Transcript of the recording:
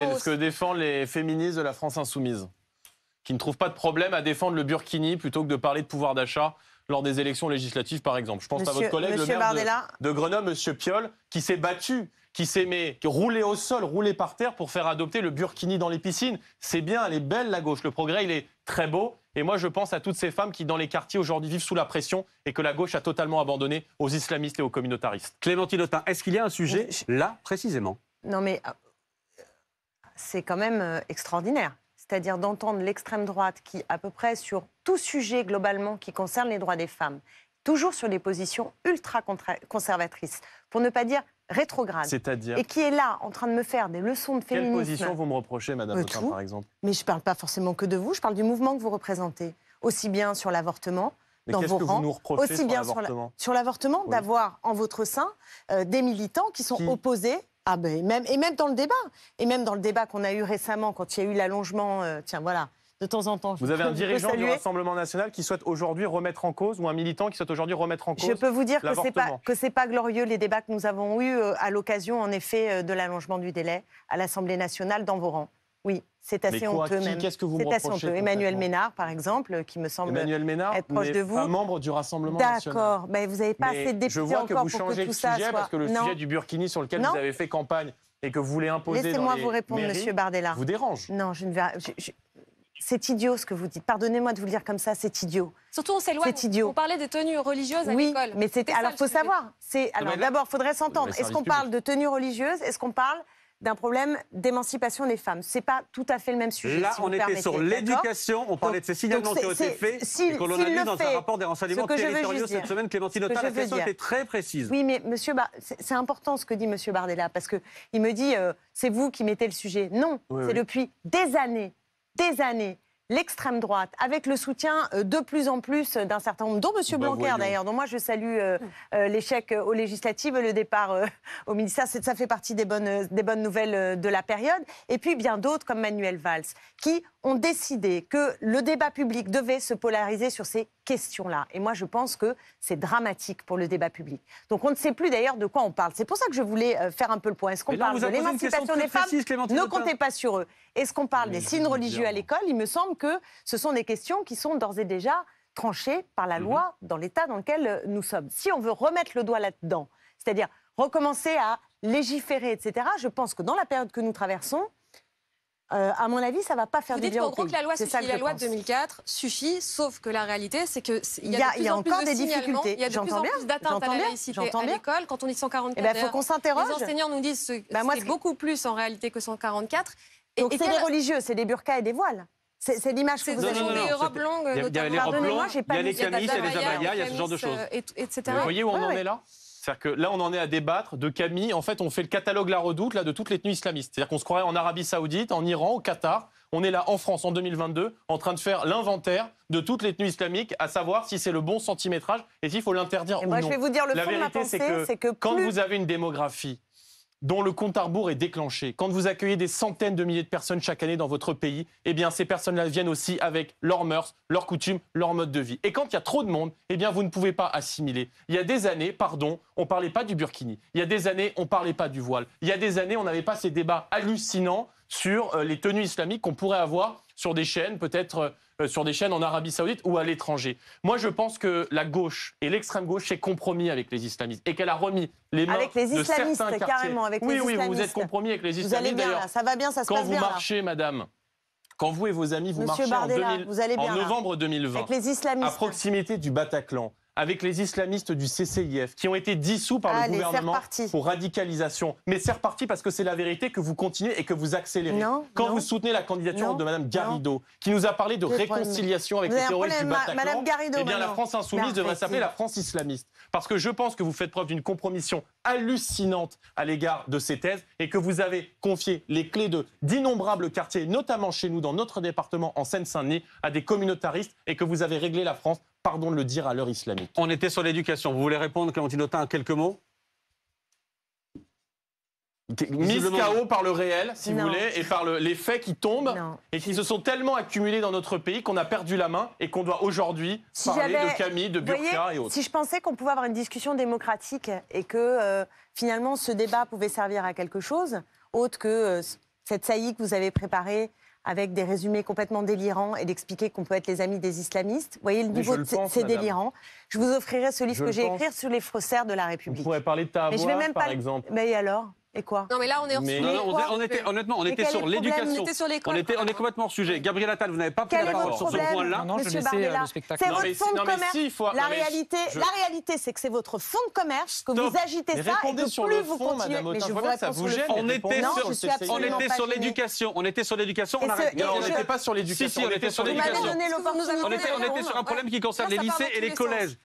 ce que défendent les féministes de la France insoumise, qui ne trouvent pas de problème à défendre le burkini plutôt que de parler de pouvoir d'achat lors des élections législatives, par exemple. Je pense à votre collègue, le maire de, Grenoble, M. Piolle, qui s'est battu, qui s'est mis, roulé au sol, roulé par terre pour faire adopter le burkini dans les piscines. C'est bien, elle est belle, la gauche. Le progrès, il est très beau. Et moi, je pense à toutes ces femmes qui, dans les quartiers, aujourd'hui, vivent sous la pression et que la gauche a totalement abandonné aux islamistes et aux communautaristes. Clémentine Autain, est-ce qu'il y a un sujet, là, précisément non mais ah, c'est quand même euh, extraordinaire. C'est-à-dire d'entendre l'extrême droite qui, à peu près sur tout sujet globalement qui concerne les droits des femmes, toujours sur des positions ultra conservatrices, pour ne pas dire rétrogrades, C'est-à-dire Et qui est là en train de me faire des leçons de féminisme. Quelle position vous me reprochez, Madame euh, Autain, par exemple Mais je ne parle pas forcément que de vous, je parle du mouvement que vous représentez, aussi bien sur l'avortement. dans vos rangs, aussi bien sur l'avortement, sur l'avortement d'avoir en votre sein euh, des militants qui sont opposés ah ben, et même, et même dans le débat, et même dans le débat qu'on a eu récemment, quand il y a eu l'allongement, euh, tiens voilà, de temps en temps. Vous avez un dirigeant du Rassemblement national qui souhaite aujourd'hui remettre en cause, ou un militant qui souhaite aujourd'hui remettre en cause. Je peux vous dire que c'est pas pas glorieux les débats que nous avons eus euh, à l'occasion, en effet, euh, de l'allongement du délai à l'Assemblée nationale dans vos rangs. Oui, c'est assez on honteux même. Qu'est-ce que vous me assez honteux. Emmanuel Ménard, par exemple, qui me semble être proche de vous. un membre du Rassemblement national. D'accord, ben, mais vous n'avez pas assez de députés Je vois que vous changez de sujet parce que le sujet du Burkini sur lequel vous avez fait campagne et que vous voulez imposer. Laissez-moi vous répondre, Monsieur Bardella. Vous dérange Non, je ne vais. Je, C'est idiot ce que vous dites. Pardonnez-moi de vous le dire comme ça, c'est idiot. Surtout on s'éloigne. C'est idiot. On parlait des tenues religieuses à oui, mais c'était alors il faut savoir. C'est alors d'abord faudrait s'entendre. Est-ce qu'on parle de tenues religieuses Est-ce qu'on parle d'un problème d'émancipation des femmes. C'est pas tout à fait le même sujet. Là, on était sur l'éducation, on parlait de ces signalements qui ont été faits si, et qu'on a lu dans un rapport des renseignements ce territoriaux cette dire, semaine. Clémentine Autain, la question était très précise. Oui, mais monsieur, c'est important ce que dit monsieur Bardella parce que il me dit euh, c'est vous qui mettez le sujet. Non, c'est depuis des années, des années l'extrême droite, avec le soutien euh, de plus en plus euh, d'un certain nombre, dont M. Bah, Blanquer d'ailleurs, dont moi je salue euh, mmh. l'échec aux législatives le départ au ministère, ça fait partie des bonnes, des bonnes nouvelles de la période, et puis bien d'autres comme Manuel Valls, qui ont décidé que le débat public devait se polariser sur ces question-là. Et moi, je pense que c'est dramatique pour le débat public. Donc, on ne sait plus d'ailleurs de quoi on parle. C'est pour ça que je voulais euh, faire un peu le point. Est-ce qu'on parle de l'émancipation des femmes Ne comptez pas sur eux. Est-ce qu'on parle des signes religieux à l'école Il me semble que ce sont des questions qui sont d'ores et déjà tranchées par la mhm. loi dans l'état dans lequel euh, nous sommes. Si on veut remettre le doigt là-dedans, c'est-à-dire recommencer à légiférer, etc., je pense que dans la période que nous traversons, euh, à mon avis, ça ne va pas faire Vous du bien. Vous que la loi de 2004 suffit, sauf que la réalité, c'est qu'il il y a, de encore de des difficultés. Il y a de plus en plus d'atteintes à la laïcité à l'école. Quand on dit 144 eh ben, faut qu'on s'interroge. Les enseignants nous disent que bah, c'est beaucoup plus en réalité que 144. Donc c'est des religieux, c'est des burkas et des voiles. C'est l'image que vous avez. Non, non, des robes longues, il les robes longues, il y a les camis, il y a les abayas, il y a ce genre de choses. Euh, vous voyez où on en est là c'est-à-dire que là, on en est à débattre de Camille. En fait, on fait le catalogue La Redoute là, de toutes les tenues islamistes. C'est-à-dire qu'on se croirait en Arabie Saoudite, en Iran, au Qatar. On est là en France en 2022 en train de faire l'inventaire de toutes les tenues islamiques, à savoir si c'est le bon centimétrage et s'il faut l'interdire eh ou moi, ben, Je vais vous dire le la fond vérité, c'est que, quand vous avez une démographie dont le compte à rebours est déclenché. Quand vous accueillez des centaines de milliers de personnes chaque année dans votre pays, eh bien ces personnes-là viennent aussi avec leurs mœurs, leurs coutumes, leur mode de vie. Et quand il y a trop de monde, eh bien vous ne pouvez pas assimiler. Il y a des années, pardon, on ne parlait pas du burkini. Il y a des années, on ne parlait pas du voile. Il y a des années, on n'avait pas ces débats hallucinants sur euh, les tenues islamiques qu'on pourrait avoir sur des chaînes peut-être euh, euh, sur des chaînes en Arabie Saoudite ou à l'étranger. Moi, je pense que la gauche et l'extrême gauche s'est compromis avec les islamistes et qu'elle a remis les mains avec les islamistes, carrément avec les islamistes. Oui, oui, vous êtes compromis avec les islamistes. Vous allez bien, là, ça va bien, ça se passe bien. Quand vous marchez, madame, quand vous et vos amis vous marchez en, allez en, novembre 2020 les islamistes. à proximité du Bataclan, avec les islamistes du CCIF qui ont été dissous par le gouvernement pour radicalisation. Mais c'est reparti parce que c'est la vérité que vous continuez et que vous accélérez. Quand vous soutenez la candidature de Mme Garrido, qui nous a parlé de réconciliation avec les terroristes du Bataclan, eh bien la France insoumise devrait s'appeler la France islamiste. Parce que je pense que vous faites preuve d'une compromission hallucinante à l'égard de ces thèses et que vous avez confié les clés de d'innombrables quartiers, notamment chez nous, dans notre département en Seine-Saint-Denis, à des communautaristes et que vous avez réglé la France pardon de le dire, à l'heure islamique. On était sur l'éducation. Vous voulez répondre, Clémentine Autain, en quelques mots Mise chaos par le réel, si vous voulez, et par les faits qui tombent et qui se sont tellement accumulés dans notre pays qu'on a perdu la main et qu'on doit aujourd'hui parler de Camille, de Burka et autres. Si je pensais qu'on pouvait avoir une discussion démocratique et que euh, finalement ce débat pouvait servir à quelque chose, autre que euh, cette saillie que vous avez préparée avec des résumés complètement délirants et d'expliquer qu'on peut être les amis des islamistes. Vous voyez, le niveau, c'est délirant. Je vous offrirai ce livre que j'ai écrit sur les faussaires de la République. On pourrait parler de ta voix, je même par pas... exemple. Mais alors et quoi Non, mais là, on est hors sujet. Non, non, on, était, honnêtement, on était sur l'éducation. On, était, on est complètement hors sujet. Gabriel Attal, vous n'avez pas pris la parole sur ce point-là. Non, non, je laissais euh, le spectacle. C'est votre fonds de commerce. La réalité, la réalité, c'est que c'est votre fonds de commerce que vous agitez ça et que plus vous continuez. Mais je vous réponds sur le On était sur l'éducation. On était sur l'éducation. On n'était pas sur l'éducation. Si, si, on était sur l'éducation. On était sur un problème qui concerne les lycées et les collèges.